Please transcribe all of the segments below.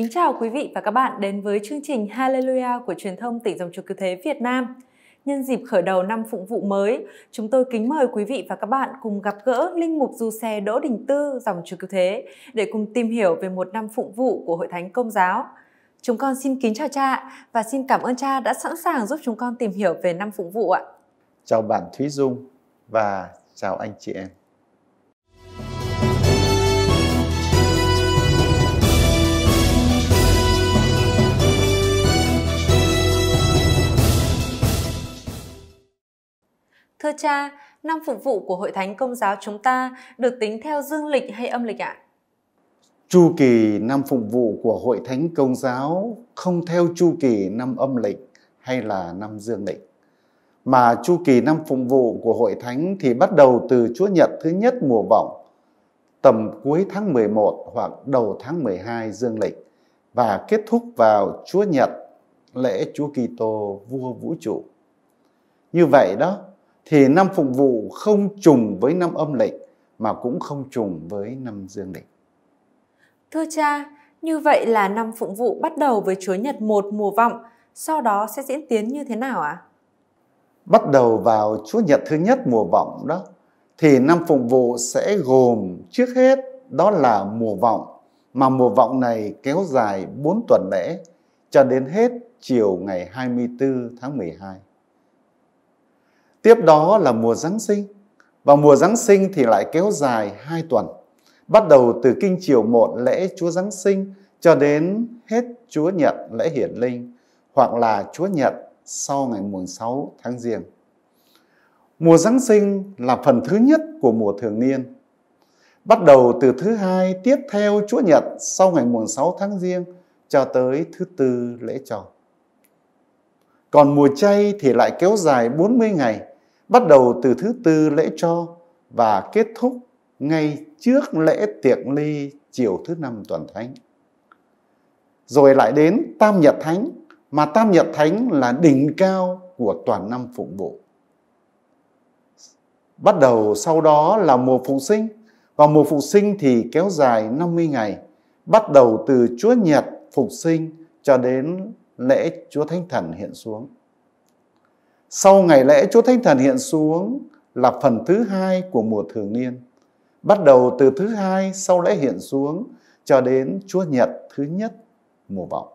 Kính chào quý vị và các bạn đến với chương trình Hallelujah của truyền thông tỉnh dòng chủ cứu thế Việt Nam. Nhân dịp khởi đầu năm phụng vụ mới, chúng tôi kính mời quý vị và các bạn cùng gặp gỡ Linh Mục Du Xe Đỗ Đình Tư dòng chủ cứu thế để cùng tìm hiểu về một năm phụng vụ của Hội Thánh Công giáo. Chúng con xin kính chào cha và xin cảm ơn cha đã sẵn sàng giúp chúng con tìm hiểu về năm phụng vụ ạ. Chào bạn Thúy Dung và chào anh chị em. Thưa cha, năm phục vụ của Hội Thánh Công giáo chúng ta được tính theo dương lịch hay âm lịch ạ? Chu kỳ năm phục vụ của Hội Thánh Công giáo không theo chu kỳ năm âm lịch hay là năm dương lịch. Mà chu kỳ năm phục vụ của Hội Thánh thì bắt đầu từ Chúa Nhật thứ nhất mùa vọng, tầm cuối tháng 11 hoặc đầu tháng 12 dương lịch và kết thúc vào Chúa Nhật lễ Chúa Kitô vua vũ trụ. Như vậy đó, thì năm phục vụ không trùng với năm âm lịch mà cũng không trùng với năm dương lịch. Thưa cha, như vậy là năm phụng vụ bắt đầu với Chúa Nhật một mùa vọng, sau đó sẽ diễn tiến như thế nào ạ? À? Bắt đầu vào Chúa Nhật thứ nhất mùa vọng đó, thì năm phụng vụ sẽ gồm trước hết đó là mùa vọng, mà mùa vọng này kéo dài 4 tuần lễ cho đến hết chiều ngày 24 tháng 12. Tiếp đó là mùa Giáng sinh. Và mùa Giáng sinh thì lại kéo dài 2 tuần, bắt đầu từ kinh chiều một lễ Chúa Giáng sinh cho đến hết Chúa Nhật lễ hiển linh hoặc là Chúa Nhật sau ngày mùng 6 tháng Giêng. Mùa Giáng sinh là phần thứ nhất của mùa thường niên. Bắt đầu từ thứ hai tiếp theo Chúa Nhật sau ngày mùng 6 tháng Giêng cho tới thứ tư lễ tròn. Còn mùa chay thì lại kéo dài 40 ngày bắt đầu từ thứ tư lễ cho và kết thúc ngay trước lễ tiệc ly chiều thứ năm tuần thánh. Rồi lại đến Tam Nhật Thánh, mà Tam Nhật Thánh là đỉnh cao của toàn năm phụng vụ. Bắt đầu sau đó là mùa phụ sinh, và mùa phụ sinh thì kéo dài 50 ngày, bắt đầu từ Chúa Nhật phục sinh cho đến lễ Chúa Thánh Thần hiện xuống. Sau ngày lễ, Chúa Thánh Thần hiện xuống là phần thứ hai của mùa thường niên. Bắt đầu từ thứ hai sau lễ hiện xuống cho đến Chúa Nhật thứ nhất mùa vọng.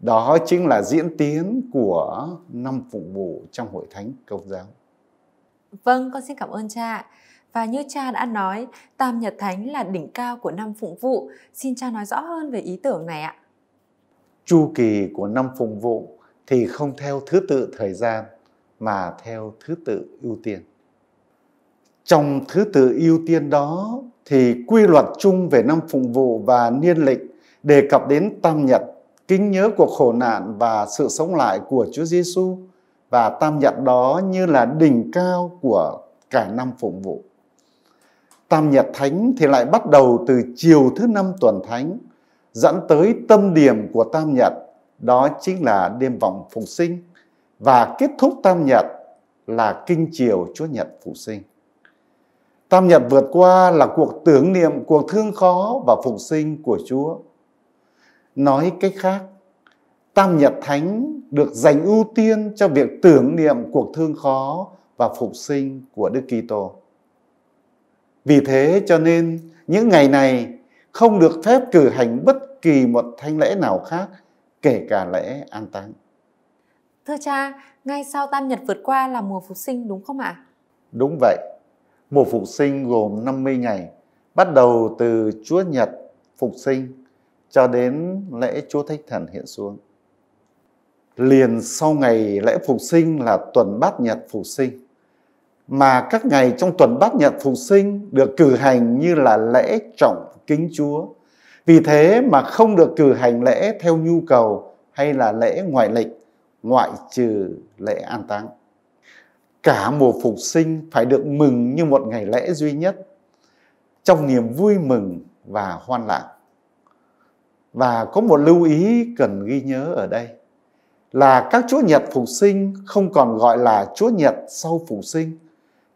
Đó chính là diễn tiến của năm phụng vụ trong hội thánh công giáo. Vâng, con xin cảm ơn cha. Và như cha đã nói, Tam Nhật Thánh là đỉnh cao của năm phụng vụ. Xin cha nói rõ hơn về ý tưởng này ạ. Chu kỳ của năm phụng vụ thì không theo thứ tự thời gian mà theo thứ tự ưu tiên. Trong thứ tự ưu tiên đó thì quy luật chung về năm phụng vụ và niên lịch đề cập đến tam nhật, kính nhớ cuộc khổ nạn và sự sống lại của Chúa Giêsu và tam nhật đó như là đỉnh cao của cả năm phụng vụ. Tam nhật thánh thì lại bắt đầu từ chiều thứ năm tuần thánh dẫn tới tâm điểm của tam nhật đó chính là đêm vọng phục sinh và kết thúc tam nhật là kinh chiều chúa nhật phục sinh tam nhật vượt qua là cuộc tưởng niệm cuộc thương khó và phục sinh của chúa nói cách khác tam nhật thánh được dành ưu tiên cho việc tưởng niệm cuộc thương khó và phục sinh của đức kitô vì thế cho nên những ngày này không được phép cử hành bất kỳ một thanh lễ nào khác kể cả lễ an táng. Thưa cha, ngay sau Tam Nhật vượt qua là mùa phục sinh đúng không ạ? Đúng vậy. Mùa phục sinh gồm 50 ngày, bắt đầu từ Chúa Nhật phục sinh cho đến lễ Chúa Thánh Thần hiện xuống. Liền sau ngày lễ phục sinh là tuần bát nhật phục sinh. Mà các ngày trong tuần bát nhật phục sinh được cử hành như là lễ trọng kính Chúa, vì thế mà không được cử hành lễ theo nhu cầu hay là lễ ngoại lịch, ngoại trừ lễ an táng. Cả mùa phục sinh phải được mừng như một ngày lễ duy nhất, trong niềm vui mừng và hoan lạc. Và có một lưu ý cần ghi nhớ ở đây là các chúa nhật phục sinh không còn gọi là chúa nhật sau phục sinh,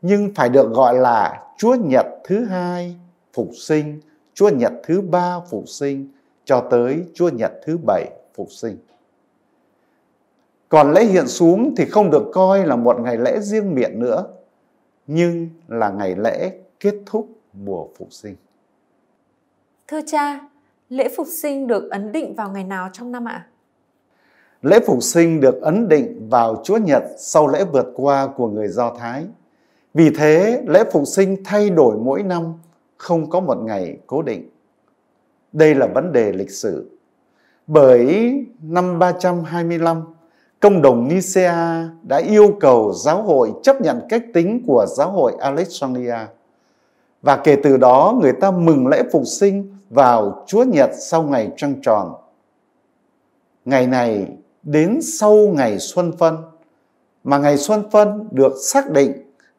nhưng phải được gọi là chúa nhật thứ hai phục sinh Chúa Nhật thứ ba phục sinh cho tới Chúa Nhật thứ bảy phục sinh. Còn lễ hiện xuống thì không được coi là một ngày lễ riêng biệt nữa, nhưng là ngày lễ kết thúc mùa phục sinh. Thưa cha, lễ phục sinh được ấn định vào ngày nào trong năm ạ? Lễ phục sinh được ấn định vào Chúa Nhật sau lễ vượt qua của người Do Thái. Vì thế, lễ phục sinh thay đổi mỗi năm không có một ngày cố định. Đây là vấn đề lịch sử. Bởi năm 325, công đồng Nicaea đã yêu cầu giáo hội chấp nhận cách tính của giáo hội Alexandria. Và kể từ đó người ta mừng lễ phục sinh vào Chúa Nhật sau ngày trăng tròn. Ngày này đến sau ngày Xuân Phân, mà ngày Xuân Phân được xác định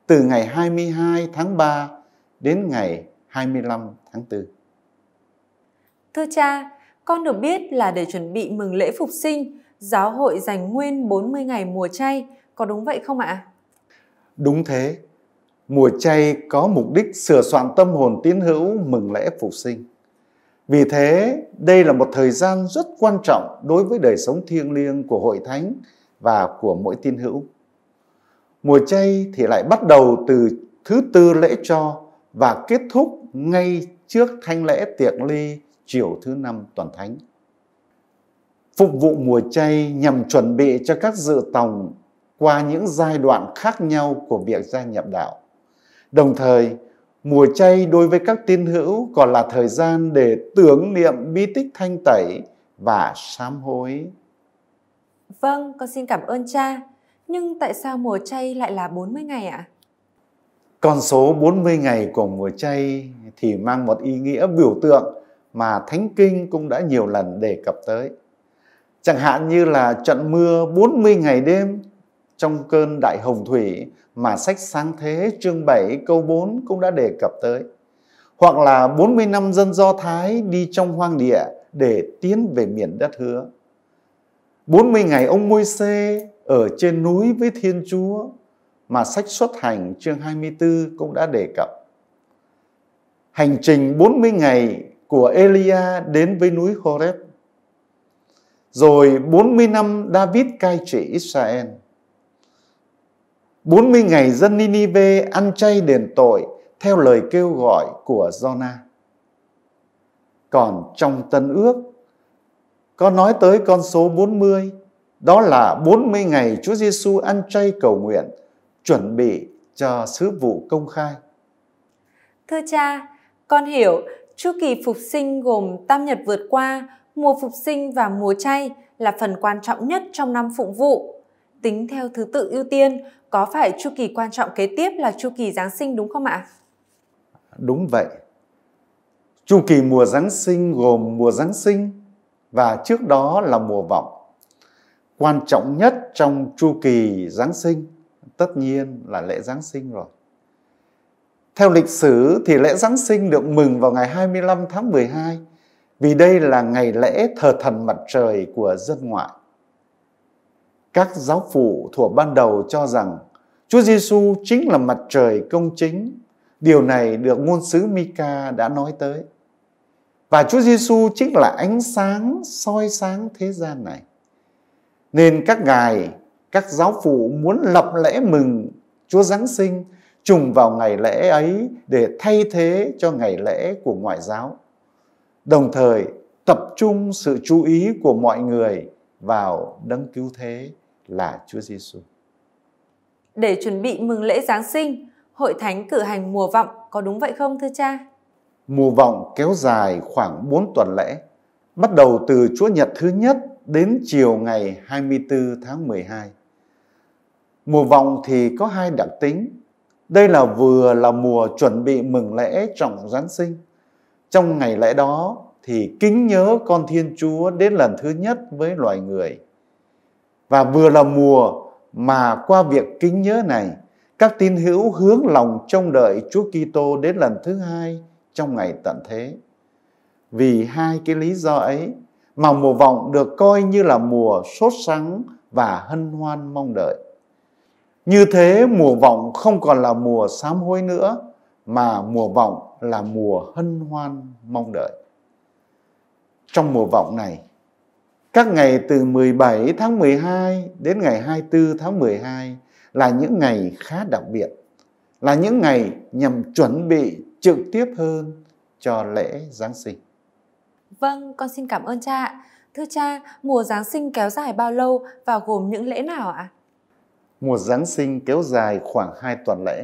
từ ngày 22 tháng 3 đến ngày 25 tháng 4. Thưa cha, con được biết là để chuẩn bị mừng lễ phục sinh, giáo hội dành nguyên 40 ngày mùa chay, có đúng vậy không ạ? Đúng thế. Mùa chay có mục đích sửa soạn tâm hồn tín hữu mừng lễ phục sinh. Vì thế, đây là một thời gian rất quan trọng đối với đời sống thiêng liêng của hội thánh và của mỗi tín hữu. Mùa chay thì lại bắt đầu từ thứ tư lễ cho và kết thúc ngay trước thanh lễ tiệc ly chiều thứ năm toàn thánh. Phục vụ mùa chay nhằm chuẩn bị cho các dự tòng qua những giai đoạn khác nhau của việc gia nhập đạo. Đồng thời, mùa chay đối với các tín hữu còn là thời gian để tưởng niệm bi tích thanh tẩy và sám hối. Vâng, con xin cảm ơn cha. Nhưng tại sao mùa chay lại là 40 ngày ạ? À? Con số 40 ngày của mùa chay thì mang một ý nghĩa biểu tượng mà Thánh Kinh cũng đã nhiều lần đề cập tới. Chẳng hạn như là trận mưa 40 ngày đêm trong cơn đại hồng thủy mà sách sáng thế chương 7 câu 4 cũng đã đề cập tới. Hoặc là 40 năm dân Do Thái đi trong hoang địa để tiến về miền đất hứa. 40 ngày ông môi xê ở trên núi với Thiên Chúa mà sách xuất hành chương 24 cũng đã đề cập. Hành trình 40 ngày của Elia đến với núi Horeb. Rồi 40 năm David cai trị Israel. 40 ngày dân Ninive ăn chay đền tội theo lời kêu gọi của Jonah. Còn trong Tân Ước, có nói tới con số 40, đó là 40 ngày Chúa Giêsu ăn chay cầu nguyện chuẩn bị cho sứ vụ công khai. Thưa cha, con hiểu chu kỳ phục sinh gồm tam nhật vượt qua, mùa phục sinh và mùa chay là phần quan trọng nhất trong năm phụng vụ. Tính theo thứ tự ưu tiên, có phải chu kỳ quan trọng kế tiếp là chu kỳ Giáng sinh đúng không ạ? Đúng vậy. Chu kỳ mùa Giáng sinh gồm mùa Giáng sinh và trước đó là mùa vọng. Quan trọng nhất trong chu kỳ Giáng sinh tất nhiên là lễ Giáng sinh rồi. Theo lịch sử thì lễ Giáng sinh được mừng vào ngày 25 tháng 12 vì đây là ngày lễ thờ thần mặt trời của dân ngoại. Các giáo phụ thuộc ban đầu cho rằng Chúa Giêsu chính là mặt trời công chính. Điều này được ngôn sứ Mika đã nói tới. Và Chúa Giêsu chính là ánh sáng soi sáng thế gian này. Nên các ngài các giáo phụ muốn lập lễ mừng Chúa Giáng sinh trùng vào ngày lễ ấy để thay thế cho ngày lễ của ngoại giáo. Đồng thời tập trung sự chú ý của mọi người vào đấng cứu thế là Chúa Giêsu. Để chuẩn bị mừng lễ Giáng sinh, hội thánh cử hành mùa vọng có đúng vậy không thưa cha? Mùa vọng kéo dài khoảng 4 tuần lễ, bắt đầu từ Chúa Nhật thứ nhất đến chiều ngày 24 tháng 12. Mùa vòng thì có hai đặc tính. Đây là vừa là mùa chuẩn bị mừng lễ trọng Giáng sinh. Trong ngày lễ đó thì kính nhớ con Thiên Chúa đến lần thứ nhất với loài người. Và vừa là mùa mà qua việc kính nhớ này, các tín hữu hướng lòng trông đợi Chúa Kitô đến lần thứ hai trong ngày tận thế. Vì hai cái lý do ấy mà mùa vọng được coi như là mùa sốt sắng và hân hoan mong đợi. Như thế mùa vọng không còn là mùa sám hối nữa mà mùa vọng là mùa hân hoan mong đợi. Trong mùa vọng này, các ngày từ 17 tháng 12 đến ngày 24 tháng 12 là những ngày khá đặc biệt, là những ngày nhằm chuẩn bị trực tiếp hơn cho lễ Giáng sinh. Vâng, con xin cảm ơn cha. Thưa cha, mùa Giáng sinh kéo dài bao lâu và gồm những lễ nào ạ? Mùa Giáng sinh kéo dài khoảng hai tuần lễ,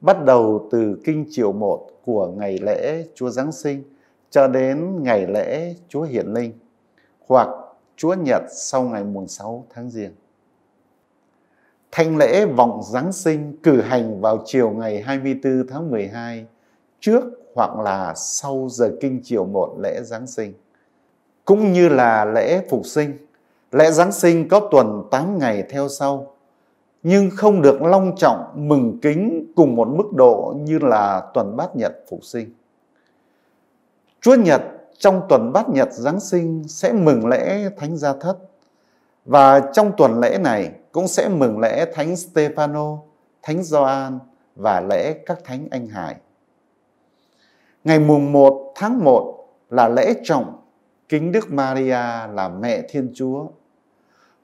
bắt đầu từ kinh chiều một của ngày lễ Chúa Giáng sinh cho đến ngày lễ Chúa Hiển Linh hoặc Chúa Nhật sau ngày mùng 6 tháng Giêng. Thanh lễ vọng Giáng sinh cử hành vào chiều ngày 24 tháng 12 trước hoặc là sau giờ kinh chiều một lễ Giáng sinh. Cũng như là lễ Phục sinh, lễ Giáng sinh có tuần 8 ngày theo sau nhưng không được long trọng mừng kính cùng một mức độ như là tuần bát nhật phục sinh. Chúa Nhật trong tuần bát nhật Giáng sinh sẽ mừng lễ Thánh Gia Thất và trong tuần lễ này cũng sẽ mừng lễ Thánh Stefano, Thánh Gioan và lễ các Thánh Anh Hải. Ngày mùng 1 tháng 1 là lễ trọng kính Đức Maria là mẹ Thiên Chúa.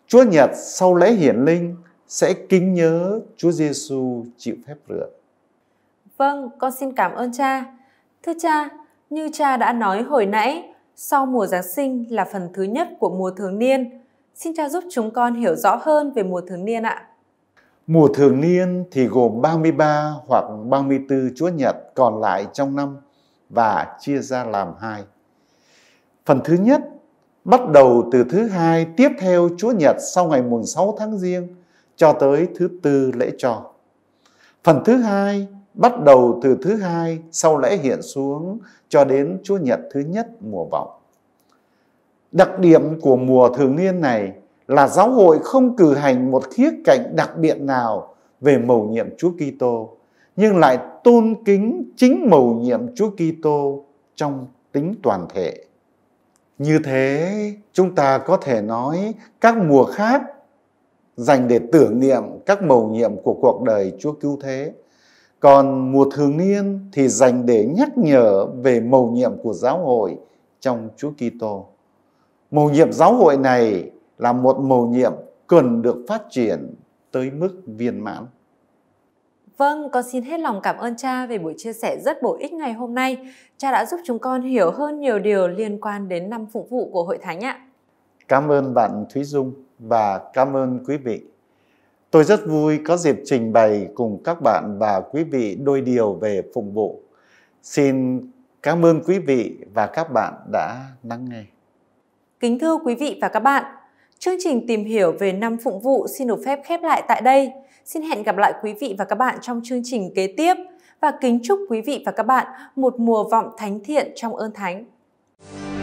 Chúa Nhật sau lễ hiển linh sẽ kính nhớ Chúa Giêsu chịu phép rửa. Vâng, con xin cảm ơn cha. Thưa cha, như cha đã nói hồi nãy, sau mùa Giáng sinh là phần thứ nhất của mùa thường niên. Xin cha giúp chúng con hiểu rõ hơn về mùa thường niên ạ. Mùa thường niên thì gồm 33 hoặc 34 Chúa Nhật còn lại trong năm và chia ra làm hai. Phần thứ nhất bắt đầu từ thứ hai tiếp theo Chúa Nhật sau ngày mùng 6 tháng Giêng cho tới thứ tư lễ trò. Phần thứ hai bắt đầu từ thứ hai sau lễ hiện xuống cho đến Chúa Nhật thứ nhất mùa vọng. Đặc điểm của mùa thường niên này là giáo hội không cử hành một khía cạnh đặc biệt nào về mầu nhiệm Chúa Kitô, nhưng lại tôn kính chính mầu nhiệm Chúa Kitô trong tính toàn thể. Như thế, chúng ta có thể nói các mùa khác dành để tưởng niệm các mầu nhiệm của cuộc đời Chúa cứu thế. Còn mùa thường niên thì dành để nhắc nhở về mầu nhiệm của giáo hội trong Chúa Kitô. Mầu nhiệm giáo hội này là một mầu nhiệm cần được phát triển tới mức viên mãn. Vâng, con xin hết lòng cảm ơn cha về buổi chia sẻ rất bổ ích ngày hôm nay. Cha đã giúp chúng con hiểu hơn nhiều điều liên quan đến năm phục vụ của Hội Thánh ạ. Cảm ơn bạn Thúy Dung và cảm ơn quý vị. Tôi rất vui có dịp trình bày cùng các bạn và quý vị đôi điều về phục vụ. Xin cảm ơn quý vị và các bạn đã lắng nghe. Kính thưa quý vị và các bạn, chương trình tìm hiểu về năm phụng vụ xin được phép khép lại tại đây. Xin hẹn gặp lại quý vị và các bạn trong chương trình kế tiếp và kính chúc quý vị và các bạn một mùa vọng thánh thiện trong ơn thánh.